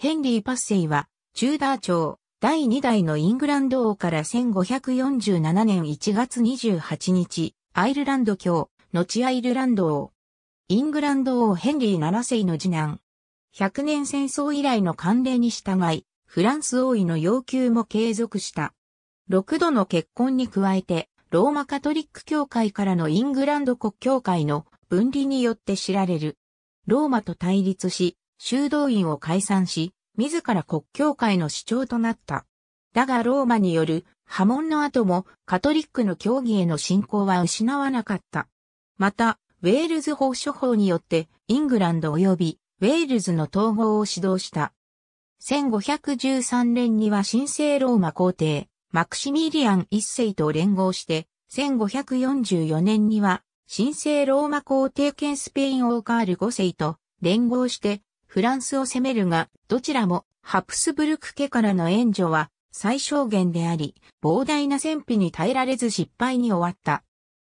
ヘンリー・パッセイは、チューダー朝、第2代のイングランド王から1547年1月28日、アイルランド教、後アイルランド王。イングランド王ヘンリー7世の次男。100年戦争以来の慣例に従い、フランス王位の要求も継続した。6度の結婚に加えて、ローマカトリック教会からのイングランド国教会の分離によって知られる。ローマと対立し、修道院を解散し、自ら国教会の主張となった。だがローマによる波紋の後もカトリックの教義への信仰は失わなかった。また、ウェールズ法処法によってイングランド及びウェールズの統合を指導した。1513年には神聖ローマ皇帝、マクシミリアン一世と連合して、1544年には神聖ローマ皇帝兼スペインオーカール5世と連合してフランスを攻めるが、どちらもハプスブルク家からの援助は最小限であり、膨大な戦費に耐えられず失敗に終わった。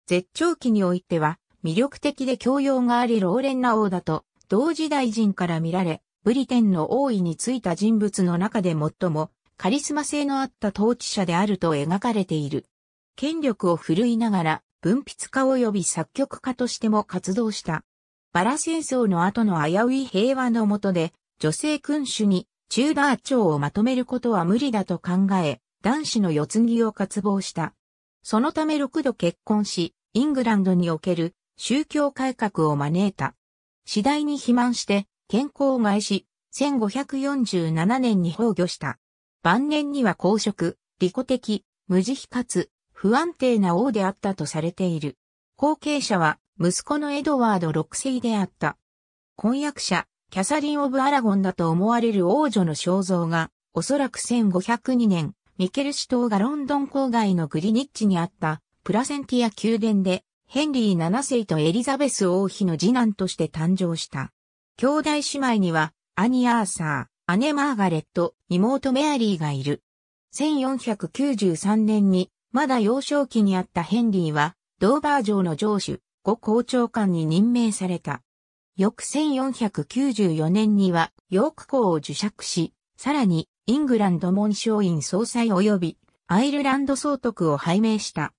絶頂期においては、魅力的で教養があり老練な王だと、同時代人から見られ、ブリテンの王位についた人物の中で最もカリスマ性のあった統治者であると描かれている。権力を振るいながら、文筆家及び作曲家としても活動した。バラ戦争の後の危うい平和の下で、女性君主にチューダー朝をまとめることは無理だと考え、男子の四つ木を渇望した。そのため六度結婚し、イングランドにおける宗教改革を招いた。次第に肥満して健康を害し、1547年に崩御した。晩年には公職、利己的、無慈悲かつ不安定な王であったとされている。後継者は息子のエドワード6世であった。婚約者、キャサリン・オブ・アラゴンだと思われる王女の肖像が、おそらく1502年、ミケルシ島がロンドン郊外のグリニッチにあったプラセンティア宮殿でヘンリー7世とエリザベス王妃の次男として誕生した。兄弟姉妹には兄アーサー、姉マーガレット、妹メアリーがいる。1493年にまだ幼少期にあったヘンリーはドーバー城の城主後校長官に任命された。翌1494年にはヨーク校を受爵し、さらにイングランド紋章院総裁及びアイルランド総督を拝命した。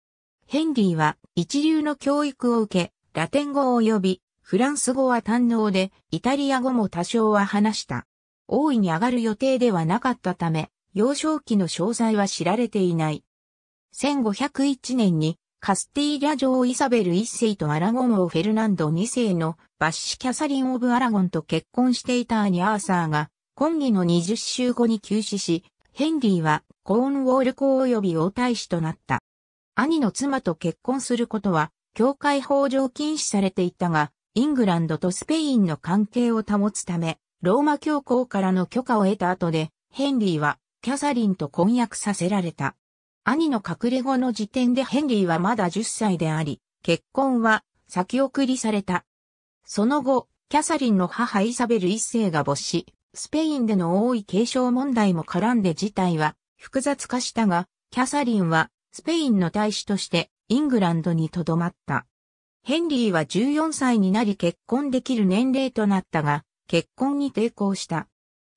ヘンリーは一流の教育を受け、ラテン語及びフランス語は堪能で、イタリア語も多少は話した。大いに上がる予定ではなかったため、幼少期の詳細は知られていない。1501年にカスティーリャ城イサベル一世とアラゴン王フェルナンド二世のバッシュ・キャサリン・オブ・アラゴンと結婚していたアニ・アーサーが、婚儀の20週後に急死し、ヘンリーはコーンウォール公及び王太子となった。兄の妻と結婚することは、教会法上禁止されていたが、イングランドとスペインの関係を保つため、ローマ教皇からの許可を得た後で、ヘンリーはキャサリンと婚約させられた。兄の隠れ子の時点でヘンリーはまだ10歳であり、結婚は先送りされた。その後、キャサリンの母イサベル一世が没し、スペインでの多い継承問題も絡んで事態は複雑化したが、キャサリンはスペインの大使としてイングランドに留まった。ヘンリーは14歳になり結婚できる年齢となったが、結婚に抵抗した。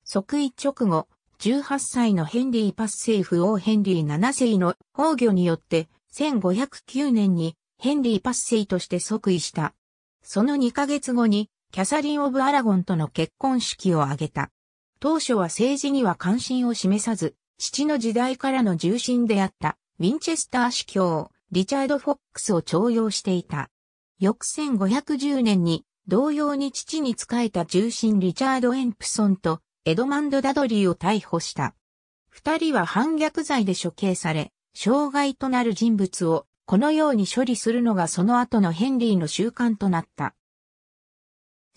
即位直後、18歳のヘンリー・パッセイフ王ヘンリー7世の崩御によって、1509年にヘンリー・パッセイとして即位した。その2ヶ月後に、キャサリン・オブ・アラゴンとの結婚式を挙げた。当初は政治には関心を示さず、父の時代からの重心であった、ウィンチェスター司教、リチャード・フォックスを徴用していた。翌1510年に、同様に父に仕えた重臣リチャード・エンプソンとエドマンド・ダドリーを逮捕した。二人は反逆罪で処刑され、障害となる人物をこのように処理するのがその後のヘンリーの習慣となった。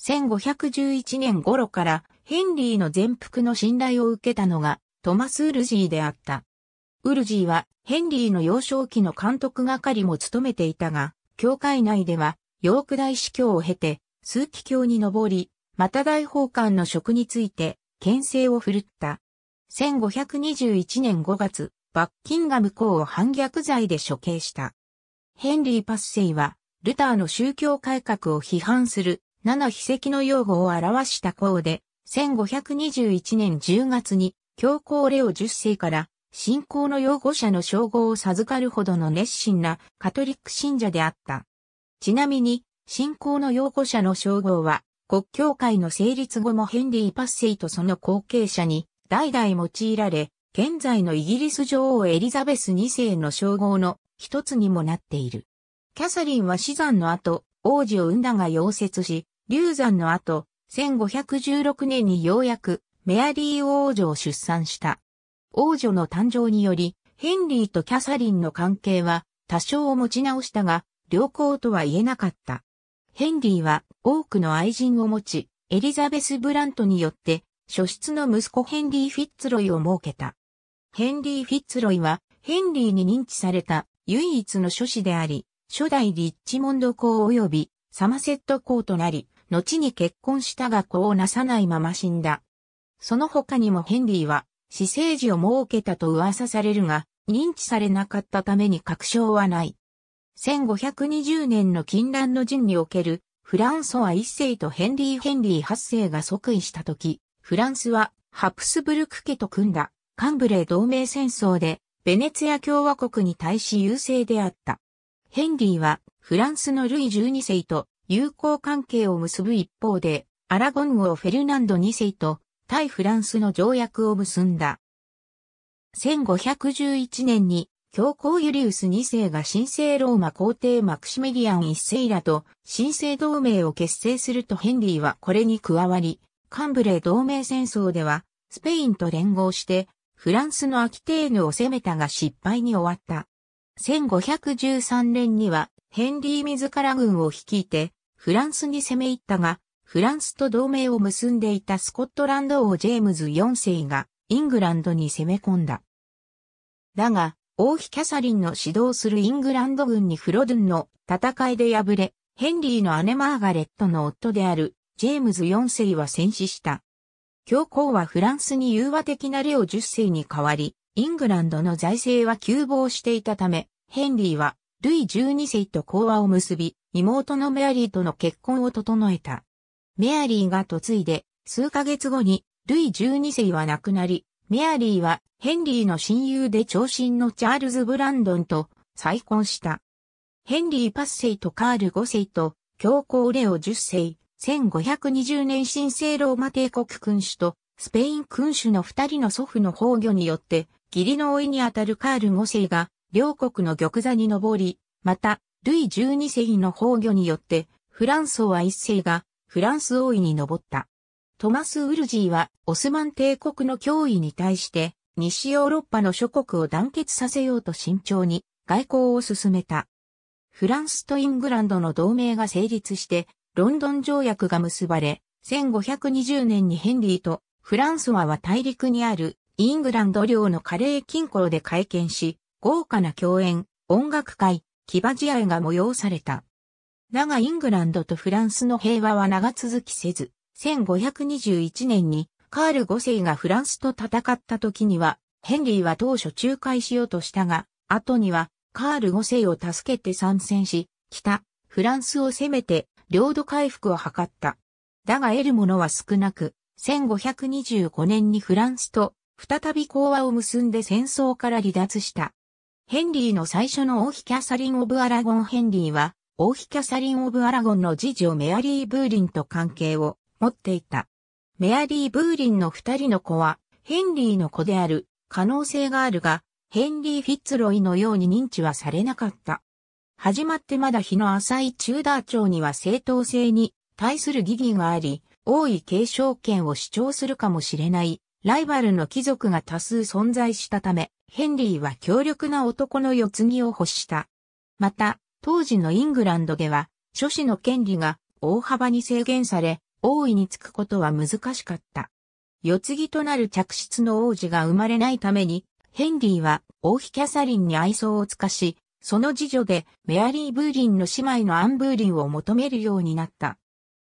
1511年頃からヘンリーの全幅の信頼を受けたのがトマス・ウルジーであった。ウルジーはヘンリーの幼少期の監督係も務めていたが、教会内ではヨーク大司教を経て、数期教に上り、また大法官の職について牽制を振るった。1521年5月、バッキンガム公を反逆罪で処刑した。ヘンリー・パッセイは、ルターの宗教改革を批判する7秘跡の用語を表した項で、1521年10月に教皇レオ10世から信仰の擁護者の称号を授かるほどの熱心なカトリック信者であった。ちなみに、信仰の擁護者の称号は国教会の成立後もヘンリー・パッセイとその後継者に代々用いられ、現在のイギリス女王エリザベス2世の称号の一つにもなっている。キャサリンは死産の後、王子を産んだが溶接し、流産の後、1516年にようやくメアリー王女を出産した。王女の誕生により、ヘンリーとキャサリンの関係は多少を持ち直したが、良好とは言えなかった。ヘンリーは多くの愛人を持ち、エリザベス・ブラントによって、初出の息子ヘンリー・フィッツロイを設けた。ヘンリー・フィッツロイは、ヘンリーに認知された唯一の諸子であり、初代リッチモンド公及びサマセット公となり、後に結婚したが子をなさないまま死んだ。その他にもヘンリーは、私生児を設けたと噂されるが、認知されなかったために確証はない。1520年の禁断の陣におけるフランソワ一世とヘンリー・ヘンリー八世が即位した時、フランスはハプスブルク家と組んだカンブレー同盟戦争でベネツィア共和国に対し優勢であった。ヘンリーはフランスのルイ12世と友好関係を結ぶ一方で、アラゴン王フェルナンド2世と対フランスの条約を結んだ。1511年に教皇ユリウス2世が神聖ローマ皇帝マクシメディアン1世らと神聖同盟を結成するとヘンリーはこれに加わり、カンブレ同盟戦争ではスペインと連合してフランスのアキテーヌを攻めたが失敗に終わった。1513年にはヘンリー自ら軍を率いてフランスに攻め入ったが、フランスと同盟を結んでいたスコットランド王ジェームズ4世がイングランドに攻め込んだ。だが、王妃キャサリンの指導するイングランド軍にフロドゥンの戦いで敗れ、ヘンリーの姉マーガレットの夫であるジェームズ4世は戦死した。教皇はフランスに融和的なレオ10世に代わり、イングランドの財政は急防していたため、ヘンリーはルイ12世と講和を結び、妹のメアリーとの結婚を整えた。メアリーが嫁いで、数ヶ月後にルイ12世は亡くなり、メアリーはヘンリーの親友で長身のチャールズ・ブランドンと再婚した。ヘンリー・パスセイとカール5世と教皇レオ10世、1520年神聖ローマ帝国君主とスペイン君主の二人の祖父の崩御によって義理の老いにあたるカール5世が両国の玉座に上り、また、ルイ12世の崩御によって、フランソワ1世がフランス王位に上った。トマス・ウルジーはオスマン帝国の脅威に対して西ヨーロッパの諸国を団結させようと慎重に外交を進めた。フランスとイングランドの同盟が成立してロンドン条約が結ばれ、1520年にヘンリーとフランソワは大陸にあるイングランド領のカレー金庫で会見し、豪華な共演、音楽会、騎馬試合が催された。だがイングランドとフランスの平和は長続きせず、1521年にカール5世がフランスと戦った時には、ヘンリーは当初仲介しようとしたが、後にはカール5世を助けて参戦し、北、フランスを攻めて領土回復を図った。だが得るものは少なく、1525年にフランスと再び講和を結んで戦争から離脱した。ヘンリーの最初の王妃キャサリン・オブ・アラゴン・ヘンリーは、王妃キャサリン・オブ・アラゴンの次女メアリー・ブーリンと関係を持っていた。メアリー・ブーリンの二人の子は、ヘンリーの子である可能性があるが、ヘンリー・フィッツロイのように認知はされなかった。始まってまだ日の浅いチューダー町には正当性に対する疑義があり、王位継承権を主張するかもしれないライバルの貴族が多数存在したため、ヘンリーは強力な男の世継ぎを欲した。また、当時のイングランドでは、諸子の権利が大幅に制限され、大いにつくことは難しかった。世継ぎとなる嫡出の王子が生まれないために、ヘンリーは王妃キャサリンに愛想を尽かし、その次女でメアリー・ブーリンの姉妹のアン・ブーリンを求めるようになった。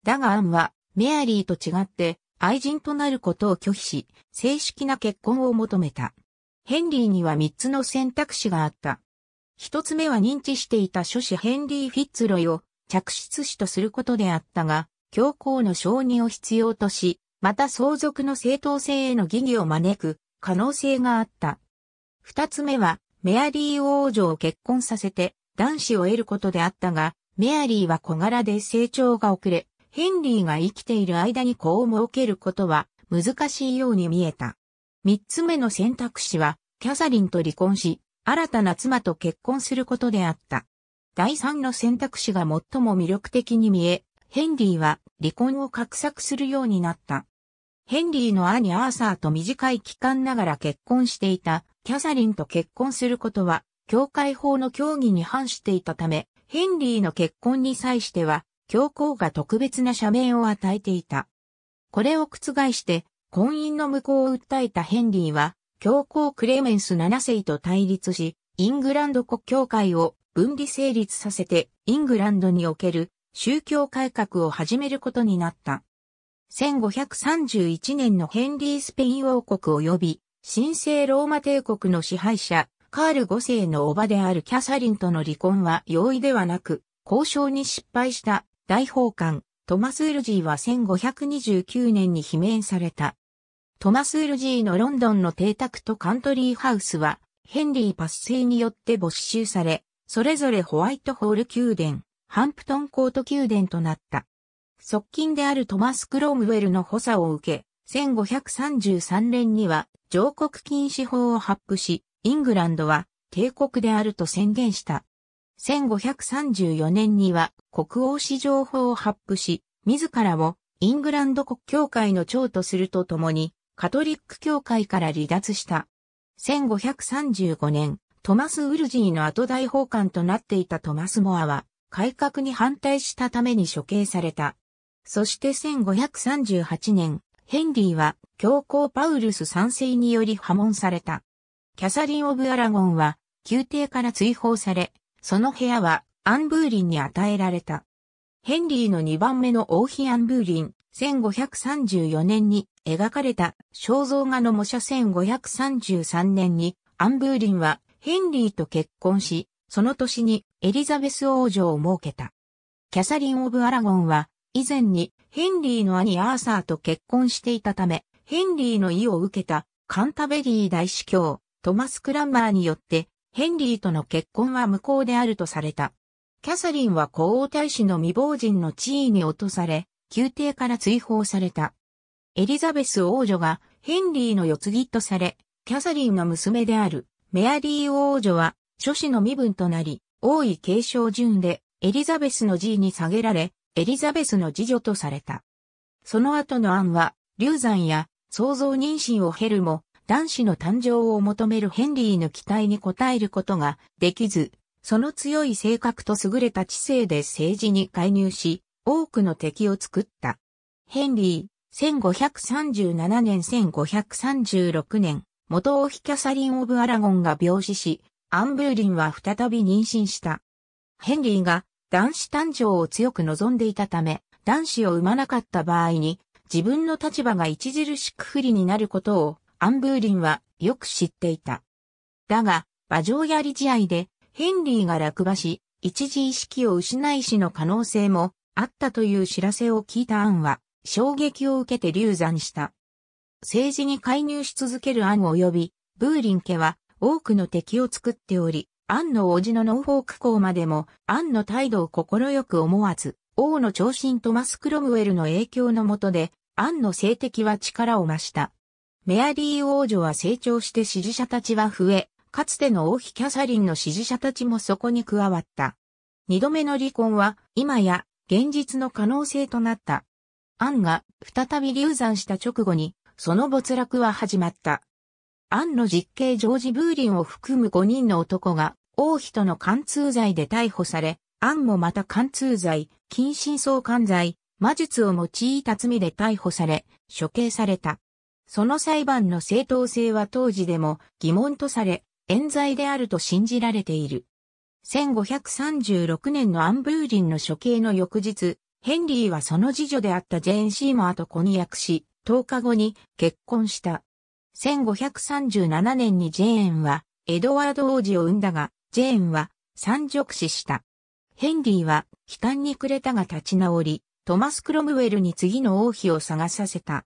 だがアンはメアリーと違って愛人となることを拒否し、正式な結婚を求めた。ヘンリーには三つの選択肢があった。一つ目は認知していた諸子ヘンリー・フィッツロイを着出子とすることであったが、教皇の承認を必要とし、また相続の正当性への疑義を招く可能性があった。二つ目は、メアリー王女を結婚させて男子を得ることであったが、メアリーは小柄で成長が遅れ、ヘンリーが生きている間に子を設けることは難しいように見えた。三つ目の選択肢は、キャサリンと離婚し、新たな妻と結婚することであった。第三の選択肢が最も魅力的に見え、ヘンリーは離婚を画策するようになった。ヘンリーの兄アーサーと短い期間ながら結婚していたキャサリンと結婚することは、教会法の協議に反していたため、ヘンリーの結婚に際しては、教皇が特別な社名を与えていた。これを覆して、婚姻の無効を訴えたヘンリーは、教皇クレメンス7世と対立し、イングランド国教会を分離成立させて、イングランドにおける宗教改革を始めることになった。1531年のヘンリー・スペイン王国及び神聖ローマ帝国の支配者、カール5世の叔母であるキャサリンとの離婚は容易ではなく、交渉に失敗した大法官、トマス・ウルジーは1529年に罷免された。トマス・ウルジーのロンドンの邸宅とカントリーハウスは、ヘンリー・パス製によって没収され、それぞれホワイトホール宮殿、ハンプトンコート宮殿となった。側近であるトマス・クロムウェルの補佐を受け、1533年には上国禁止法を発布し、イングランドは帝国であると宣言した。1534年には国王史上法を発布し、自らをイングランド国教会の長とするとともに、カトリック教会から離脱した。1535年、トマス・ウルジーの後大法官となっていたトマス・モアは、改革に反対したために処刑された。そして1538年、ヘンリーは教皇パウルス3世により破門された。キャサリン・オブ・アラゴンは宮廷から追放され、その部屋はアンブーリンに与えられた。ヘンリーの2番目の王妃アンブーリン、1534年に描かれた肖像画の模写1533年にアンブーリンはヘンリーと結婚し、その年にエリザベス王女を設けた。キャサリン・オブ・アラゴンは、以前にヘンリーの兄アーサーと結婚していたため、ヘンリーの意を受けたカンタベリー大司教、トマス・クランマーによって、ヘンリーとの結婚は無効であるとされた。キャサリンは皇太大使の未亡人の地位に落とされ、宮廷から追放された。エリザベス王女がヘンリーの世継ぎとされ、キャサリンの娘であるメアリー王女は諸子の身分となり、王位継承順でエリザベスの位に下げられ、エリザベスの次女とされた。その後の案は、流産や創造妊娠を経るも、男子の誕生を求めるヘンリーの期待に応えることができず、その強い性格と優れた知性で政治に介入し、多くの敵を作った。ヘンリー、1537年1536年、元王妃キャサリン・オブ・アラゴンが病死し、アン・ブーリンは再び妊娠した。ヘンリーが男子誕生を強く望んでいたため、男子を産まなかった場合に、自分の立場が著しく不利になることを、アン・ブーリンはよく知っていた。だが、馬上やり試合で、ヘンリーが落馬し、一時意識を失い死の可能性もあったという知らせを聞いたアンは、衝撃を受けて流産した。政治に介入し続けるアン及び、ブーリン家は多くの敵を作っており、アンの叔父のノーフォーク校までも、アンの態度を快く思わず、王の長身トマス・クロムウェルの影響の下で、アンの政敵は力を増した。メアリー王女は成長して支持者たちは増え、かつての王妃キャサリンの支持者たちもそこに加わった。二度目の離婚は、今や、現実の可能性となった。アンが再び流産した直後に、その没落は始まった。アンの実刑ジョージ・ブーリンを含む5人の男が、王妃との貫通罪で逮捕され、アンもまた貫通罪、近親相関罪、魔術を用いた罪で逮捕され、処刑された。その裁判の正当性は当時でも疑問とされ、冤罪であると信じられている。1536年のアン・ブーリンの処刑の翌日、ヘンリーはその次女であったジェーン・シーマーと婚約し、10日後に結婚した。1537年にジェーンはエドワード王子を生んだが、ジェーンは三直死した。ヘンリーは悲嘆に暮れたが立ち直り、トマス・クロムウェルに次の王妃を探させた。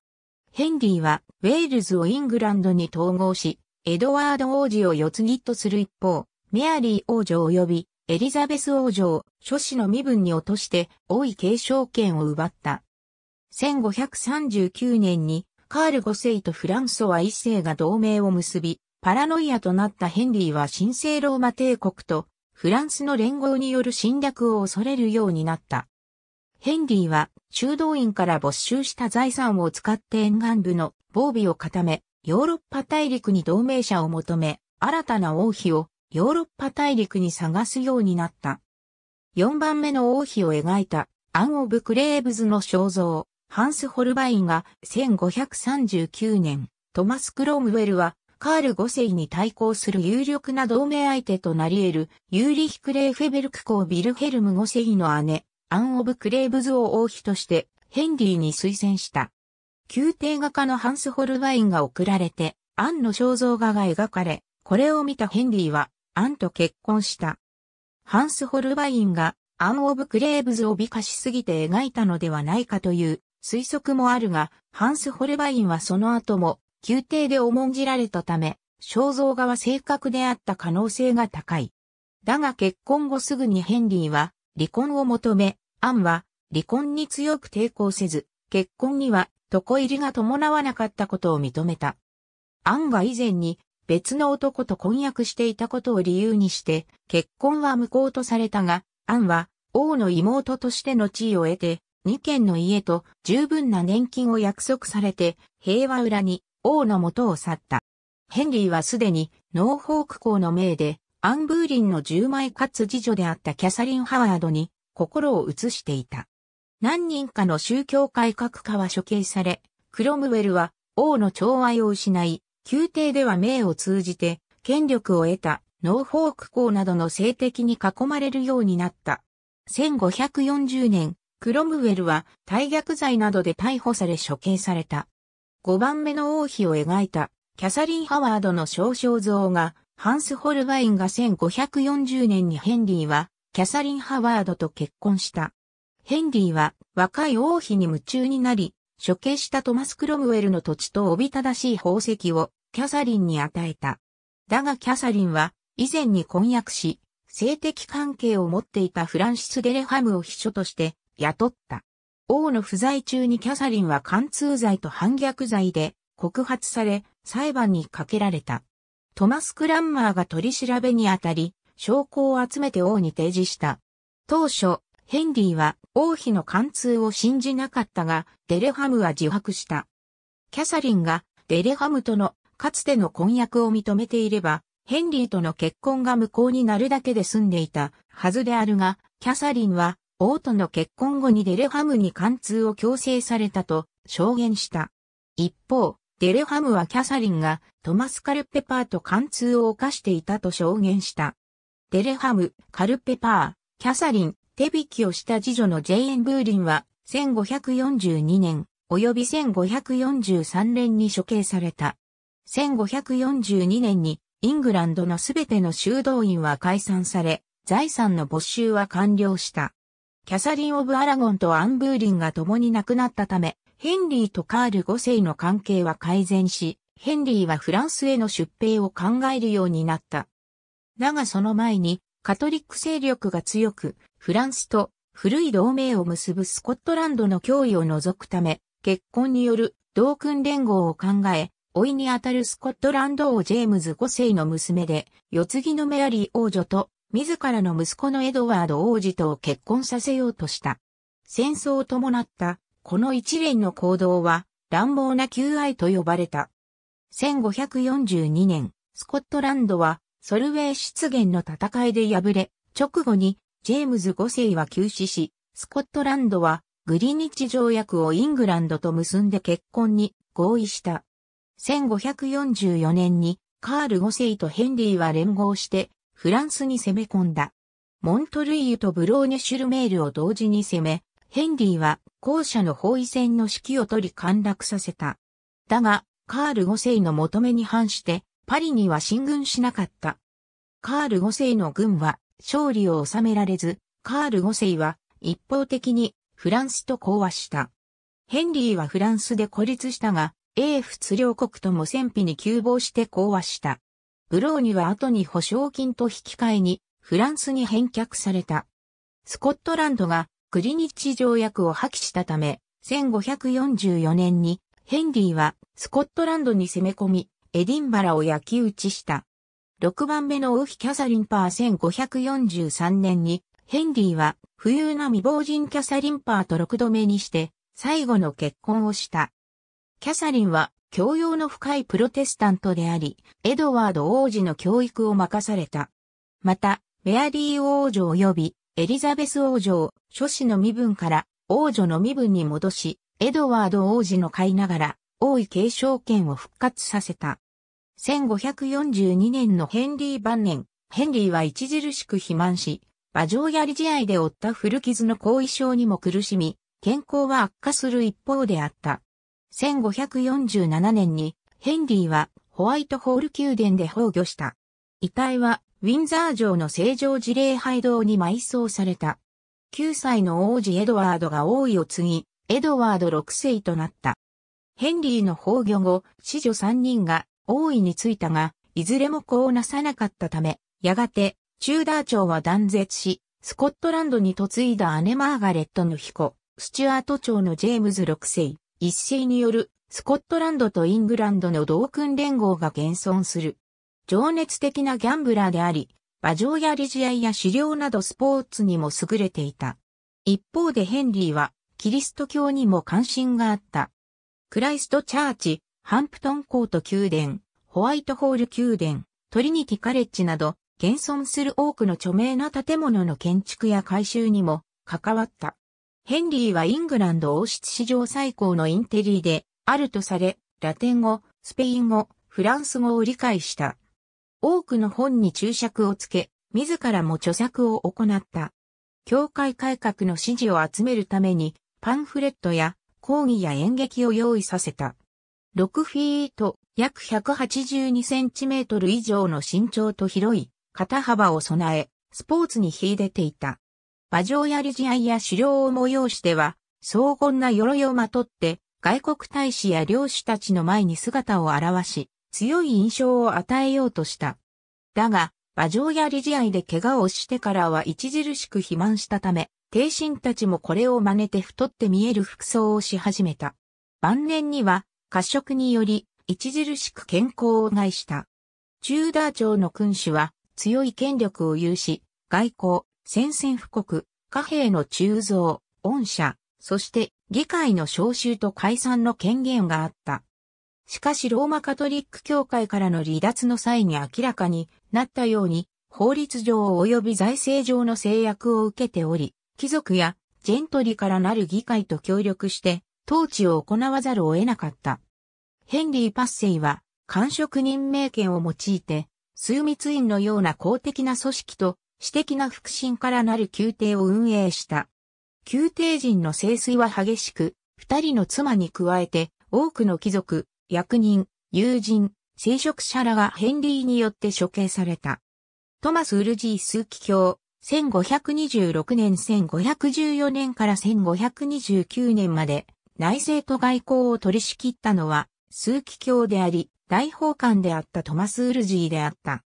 ヘンリーはウェールズをイングランドに統合し、エドワード王子を四つぎとする一方、メアリー王女及びエリザベス王女を諸子の身分に落として王位継承権を奪った。1539年にカール5世とフランソワ1世が同盟を結び、パラノイアとなったヘンリーは神聖ローマ帝国とフランスの連合による侵略を恐れるようになった。ヘンリーは修道院から没収した財産を使って沿岸部の防備を固め、ヨーロッパ大陸に同盟者を求め、新たな王妃をヨーロッパ大陸に探すようになった。4番目の王妃を描いたアン・オブ・クレーブズの肖像。ハンス・ホルバインが1539年、トマス・クロムウェルはカール5世に対抗する有力な同盟相手となり得る、ユーリヒ・クレーフェベルク公ビルヘルム5世の姉、アン・オブ・クレーブズを王妃として、ヘンリーに推薦した。宮廷画家のハンス・ホルバインが送られて、アンの肖像画が描かれ、これを見たヘンリーは、アンと結婚した。ハンス・ホルバインが、アン・オブ・クレーブズを美化しすぎて描いたのではないかという推測もあるが、ハンス・ホルバインはその後も、宮廷で重んじられたため、肖像画は正確であった可能性が高い。だが結婚後すぐにヘンリーは離婚を求め、アンは離婚に強く抵抗せず、結婚には床入りが伴わなかったことを認めた。アンが以前に別の男と婚約していたことを理由にして、結婚は無効とされたが、アンは王の妹としての地位を得て、2軒の家と十分な年金を約束されて、平和裏に王の元を去った。ヘンリーはすでにノーフォーク公の命で、アンブーリンの十枚かつ次女であったキャサリン・ハワードに心を移していた。何人かの宗教改革家は処刑され、クロムウェルは王の寵愛を失い、宮廷では命を通じて権力を得たノーフォーク公などの性的に囲まれるようになった。1540年、クロムウェルは大虐罪などで逮捕され処刑された。5番目の王妃を描いたキャサリン・ハワードの肖像像がハンス・ホルバインが1540年にヘンリーはキャサリン・ハワードと結婚した。ヘンリーは若い王妃に夢中になり、処刑したトマス・クロムウェルの土地とおびただしい宝石をキャサリンに与えた。だがキャサリンは以前に婚約し、性的関係を持っていたフランシス・デレハムを秘書として雇った。王の不在中にキャサリンは貫通罪と反逆罪で告発され裁判にかけられた。トマス・クランマーが取り調べにあたり、証拠を集めて王に提示した。当初、ヘンリーは王妃の貫通を信じなかったが、デレハムは自白した。キャサリンがデレハムとのかつての婚約を認めていれば、ヘンリーとの結婚が無効になるだけで済んでいたはずであるが、キャサリンは王との結婚後にデレハムに貫通を強制されたと証言した。一方、デレハムはキャサリンがトマス・カルペパーと貫通を犯していたと証言した。デレハム、カルペパー、キャサリン、手引きをした次女のジェイエン・ブーリンは1542年及び1543年に処刑された。1542年にイングランドのすべての修道院は解散され、財産の没収は完了した。キャサリン・オブ・アラゴンとアン・ブーリンが共に亡くなったため、ヘンリーとカール5世の関係は改善し、ヘンリーはフランスへの出兵を考えるようになった。だがその前に、カトリック勢力が強く、フランスと古い同盟を結ぶスコットランドの脅威を除くため、結婚による同訓連合を考え、老いにあたるスコットランド王ジェームズ5世の娘で、世継ぎのメアリー王女と自らの息子のエドワード王子と結婚させようとした。戦争を伴った、この一連の行動は、乱暴な求愛と呼ばれた。1542年、スコットランドは、ソルウェー出現の戦いで敗れ、直後に、ジェームズ5世は急死し、スコットランドは、グリニッチ条約をイングランドと結んで結婚に合意した。1544年に、カール5世とヘンリーは連合して、フランスに攻め込んだ。モントルイユとブローニュシュルメールを同時に攻め、ヘンリーは後者の包囲戦の指揮を取り陥落させた。だが、カール5世の求めに反して、パリには進軍しなかった。カール5世の軍は勝利を収められず、カール5世は一方的にフランスと講和した。ヘンリーはフランスで孤立したが、英仏両国とも戦費に急防して講和した。ブローニは後に保証金と引き換えにフランスに返却された。スコットランドがクリニッチ条約を破棄したため、1544年にヘンリーはスコットランドに攻め込み、エディンバラを焼き打ちした。6番目のウヒ・キャサリン・パー1543年に、ヘンリーは富裕な未亡人キャサリン・パーと6度目にして、最後の結婚をした。キャサリンは教養の深いプロテスタントであり、エドワード王子の教育を任された。また、メアリー王女及びエリザベス王女を諸子の身分から王女の身分に戻し、エドワード王子の飼いながら王位継承権を復活させた。1542年のヘンリー晩年、ヘンリーは著しく肥満し、馬上槍試合で負った古傷の後遺症にも苦しみ、健康は悪化する一方であった。1547年にヘンリーはホワイトホール宮殿で崩御した。遺体はウィンザー城の正常事例廃道に埋葬された。9歳の王子エドワードが王位を継ぎ、エドワード6世となった。ヘンリーの崩御後、子女3人が王位についたが、いずれも子をなさなかったため、やがて、チューダー朝は断絶し、スコットランドに嫁いだ姉マーガレットの彦、スチュアート朝のジェームズ6世。一斉によるスコットランドとイングランドの同訓連合が現存する。情熱的なギャンブラーであり、馬上や理事合や狩猟などスポーツにも優れていた。一方でヘンリーは、キリスト教にも関心があった。クライストチャーチ、ハンプトンコート宮殿、ホワイトホール宮殿、トリニティカレッジなど、現存する多くの著名な建物の建築や改修にも関わった。ヘンリーはイングランド王室史上最高のインテリーで、あるとされ、ラテン語、スペイン語、フランス語を理解した。多くの本に注釈をつけ、自らも著作を行った。教会改革の支持を集めるために、パンフレットや講義や演劇を用意させた。6フィート、約182センチメートル以上の身長と広い肩幅を備え、スポーツに秀でていた。馬上や理事合や狩猟を催しては、荘厳な鎧をまとって、外国大使や領主たちの前に姿を現し、強い印象を与えようとした。だが、馬上や理事合で怪我をしてからは著しく肥満したため、帝臣たちもこれを真似て太って見える服装をし始めた。晩年には、褐色により、著しく健康を害した。チューダー朝の君主は、強い権力を有し、外交、宣戦布告、貨幣の鋳造、恩赦、そして議会の召集と解散の権限があった。しかしローマカトリック教会からの離脱の際に明らかになったように、法律上及び財政上の制約を受けており、貴族やジェントリからなる議会と協力して、統治を行わざるを得なかった。ヘンリー・パッセイは、官職任命権を用いて、枢密院のような公的な組織と私的な腹心からなる宮廷を運営した。宮廷人の清水は激しく、二人の妻に加えて、多くの貴族、役人、友人、聖職者らがヘンリーによって処刑された。トマス・ウルジーーキ教、1526年1514年から1529年まで、内政と外交を取り仕切ったのは、ーキ教であり、大法官であったトマス・ウルジーであった。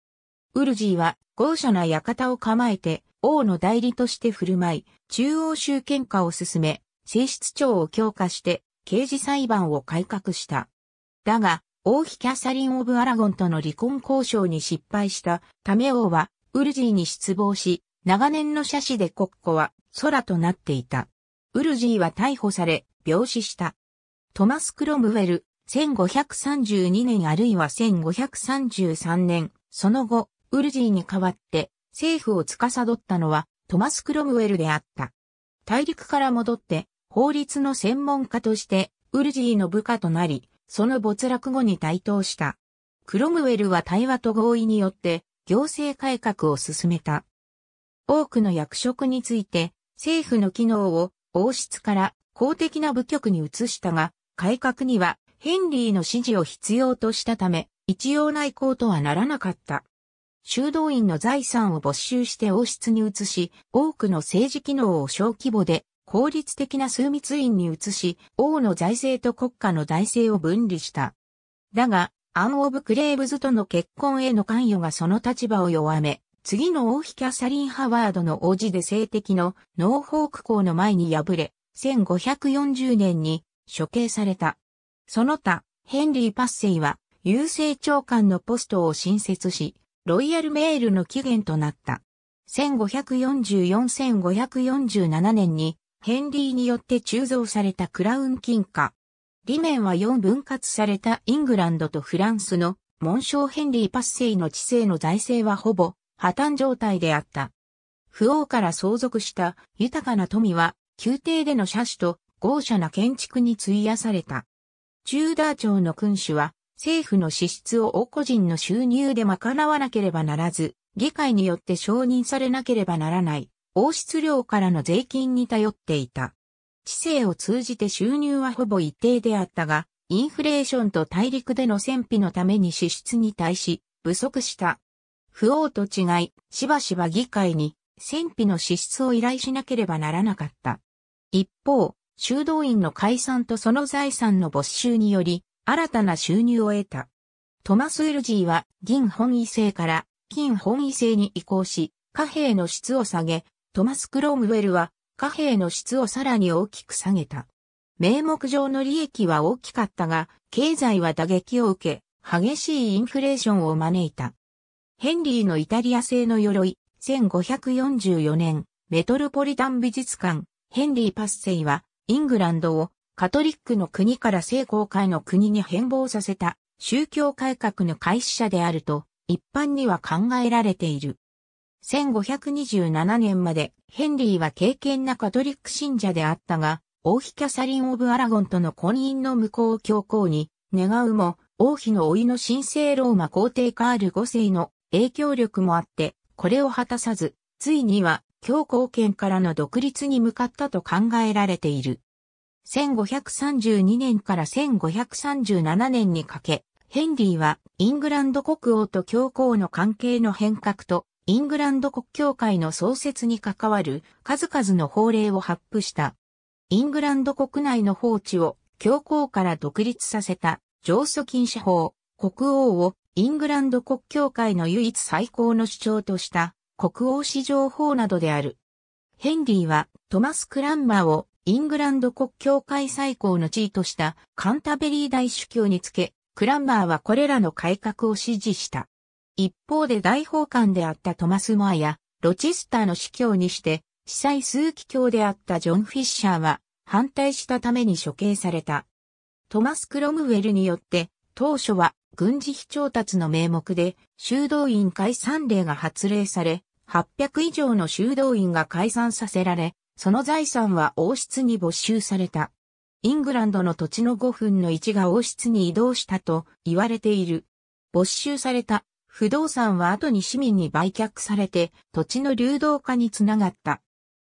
ウルジーは豪奢な館を構えて王の代理として振る舞い、中央集権化を進め、性質庁を強化して刑事裁判を改革した。だが、王妃キャサリン・オブ・アラゴンとの離婚交渉に失敗したため王はウルジーに失望し、長年の写真で国庫は空となっていた。ウルジーは逮捕され、病死した。トマス・クロムウェル、1532年あるいは1533年、その後、ウルジーに代わって政府を司ったのはトマス・クロムウェルであった。大陸から戻って法律の専門家としてウルジーの部下となり、その没落後に台頭した。クロムウェルは対話と合意によって行政改革を進めた。多くの役職について政府の機能を王室から公的な部局に移したが、改革にはヘンリーの支持を必要としたため、一応内向とはならなかった。修道院の財産を没収して王室に移し、多くの政治機能を小規模で効率的な枢密院に移し、王の財政と国家の財政を分離した。だが、アン・オブ・クレーブズとの結婚への関与がその立場を弱め、次の王妃キャサリン・ハワードの王子で性的のノーフォーク校の前に敗れ、1540年に処刑された。その他、ヘンリー・パッセイは、郵政長官のポストを新設し、ロイヤルメールの起源となった。1544-1547年にヘンリーによって鋳造されたクラウン金貨。裏面は4分割されたイングランドとフランスの紋章ヘンリーパッセイの治世の財政はほぼ破綻状態であった。不王から相続した豊かな富は宮廷での車種と豪奢な建築に費やされた。チューダー朝の君主は政府の支出を個人の収入で賄わなければならず、議会によって承認されなければならない、王室料からの税金に頼っていた。知性を通じて収入はほぼ一定であったが、インフレーションと大陸での戦費のために支出に対し、不足した。不王と違い、しばしば議会に戦費の支出を依頼しなければならなかった。一方、修道院の解散とその財産の没収により、新たな収入を得た。トマス・ウルジーは銀本位制から金本位制に移行し、貨幣の質を下げ、トマス・クロームウェルは貨幣の質をさらに大きく下げた。名目上の利益は大きかったが、経済は打撃を受け、激しいインフレーションを招いた。ヘンリーのイタリア製の鎧、1544年、メトロポリタン美術館、ヘンリー・パッセイは、イングランドをカトリックの国から聖公会の国に変貌させた宗教改革の開始者であると一般には考えられている。1527年までヘンリーは敬虔なカトリック信者であったが、王妃キャサリン・オブ・アラゴンとの婚姻の無効を強行に願うも、王妃の甥の神聖ローマ皇帝カール5世の影響力もあって、これを果たさず、ついには教皇権からの独立に向かったと考えられている。1532年から1537年にかけ、ヘンリーはイングランド国王と教皇の関係の変革と、イングランド国教会の創設に関わる数々の法令を発布した。イングランド国内の法治を教皇から独立させた上訴禁止法、国王をイングランド国教会の唯一最高の主張とした国王史上法などである。ヘンリーはトマス・クランマーをイングランド国教会最高の地位としたカンタベリー大主教につけ、クランマーはこれらの改革を支持した。一方で大法官であったトマス・モアや、ロチスターの司教にして、司祭数機教であったジョン・フィッシャーは、反対したために処刑された。トマス・クロムウェルによって、当初は軍事費調達の名目で修道院解散令が発令され、800以上の修道院が解散させられ、その財産は王室に没収された。イングランドの土地の5分の1が王室に移動したと言われている。没収された不動産は後に市民に売却されて土地の流動化につながった。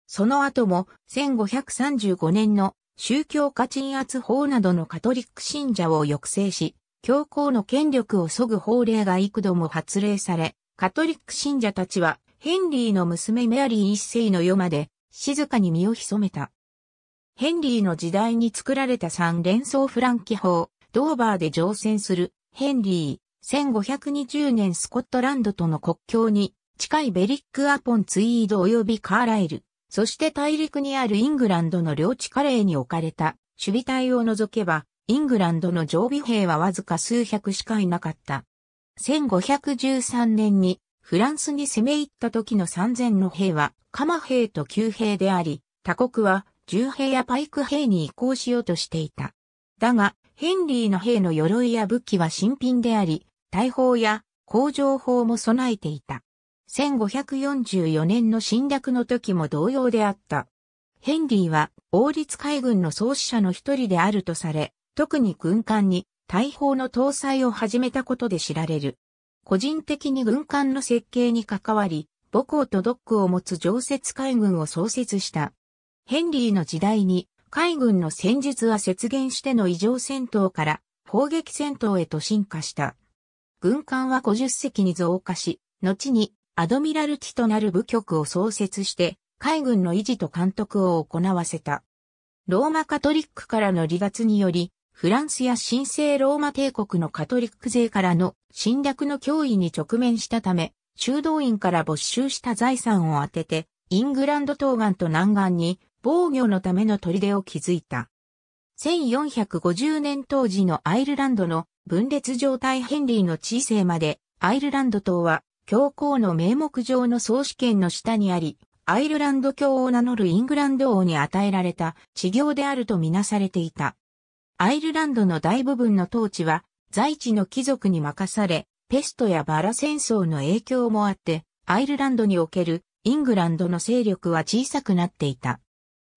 その後も1535年の宗教家鎮圧法などのカトリック信者を抑制し、教皇の権力を削ぐ法令が幾度も発令され、カトリック信者たちはヘンリーの娘メアリー一世の世まで静かに身を潜めた。ヘンリーの時代に作られた三連装フランキ砲、ドーバーで乗船するヘンリー、1520年スコットランドとの国境に近いベリックアポンツイード及びカーライル、そして大陸にあるイングランドの領地カレーに置かれた守備隊を除けば、イングランドの常備兵はわずか数百しかいなかった。1513年にフランスに攻め入った時の3000の兵は、鎌兵と旧兵であり、他国は銃兵やパイク兵に移行しようとしていた。だが、ヘンリーの兵の鎧や武器は新品であり、大砲や工場砲も備えていた。1544年の侵略の時も同様であった。ヘンリーは王立海軍の創始者の一人であるとされ、特に軍艦に大砲の搭載を始めたことで知られる。個人的に軍艦の設計に関わり、母港とドックを持つ常設海軍を創設した。ヘンリーの時代に海軍の戦術は雪原しての異常戦闘から砲撃戦闘へと進化した。軍艦は50隻に増加し、後にアドミラルティとなる部局を創設して海軍の維持と監督を行わせた。ローマカトリックからの離脱によりフランスや神聖ローマ帝国のカトリック勢からの侵略の脅威に直面したため、修道院から没収した財産を当てて、イングランド東岸と南岸に防御のための砦を築いた。1450年当時のアイルランドの分裂状態ヘンリーの位性まで、アイルランド島は教皇の名目上の総主権の下にあり、アイルランド教を名乗るイングランド王に与えられた地業であるとみなされていた。アイルランドの大部分の統治は在地の貴族に任され、ペストやバラ戦争の影響もあって、アイルランドにおけるイングランドの勢力は小さくなっていた。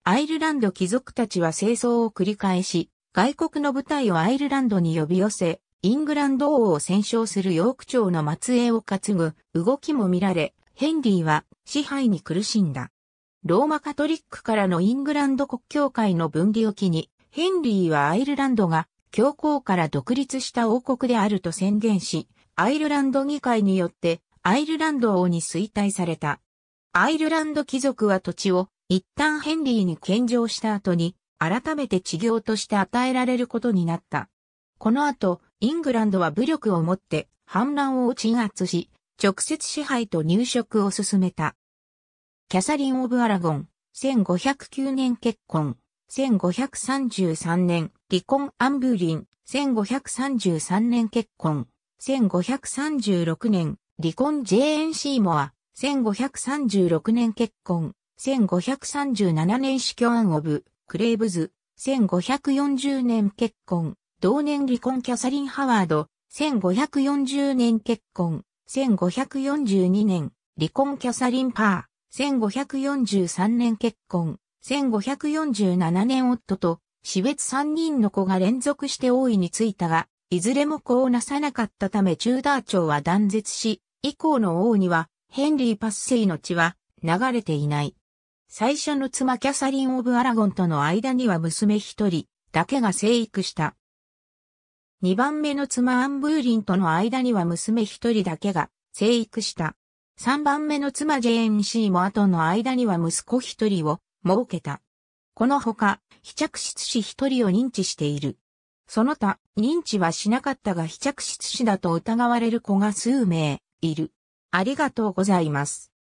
アイルランド貴族たちは戦争を繰り返し、外国の部隊をアイルランドに呼び寄せ、イングランド王を戦勝するヨーク朝の末裔を担ぐ動きも見られ、ヘンリーは支配に苦しんだ。ローマカトリックからのイングランド国教会の分離を機に、ヘンリーはアイルランドが教皇から独立した王国であると宣言し、アイルランド議会によってアイルランド王に衰退された。アイルランド貴族は土地を一旦ヘンリーに献上した後に改めて治療として与えられることになった。この後、イングランドは武力をもって反乱を鎮圧し、直接支配と入植を進めた。キャサリン・オブ・アラゴン、1509年結婚。1533年、離婚アンブーリン、1533年結婚、1536年、離婚ジェーン・シーモア、1536年結婚、1537年死去アン・オブ、クレーブズ、1540年結婚、同年離婚キャサリン・ハワード、1540年結婚、1542年、離婚キャサリン・パー、1543年結婚、1547年夫と死別3人の子が連続して王位についたが、いずれも子をなさなかったためチューダー朝は断絶し、以降の王にはヘンリー・パスセイの血は流れていない。最初の妻キャサリン・オブ・アラゴンとの間には娘一人だけが生育した。二番目の妻アン・ブーリンとの間には娘一人だけが生育した。三番目の妻ジェーン・シーも後の間には息子一人を設けた。このほか、被着室死一人を認知している。その他、認知はしなかったが被着室死だと疑われる子が数名、いる。ありがとうございます。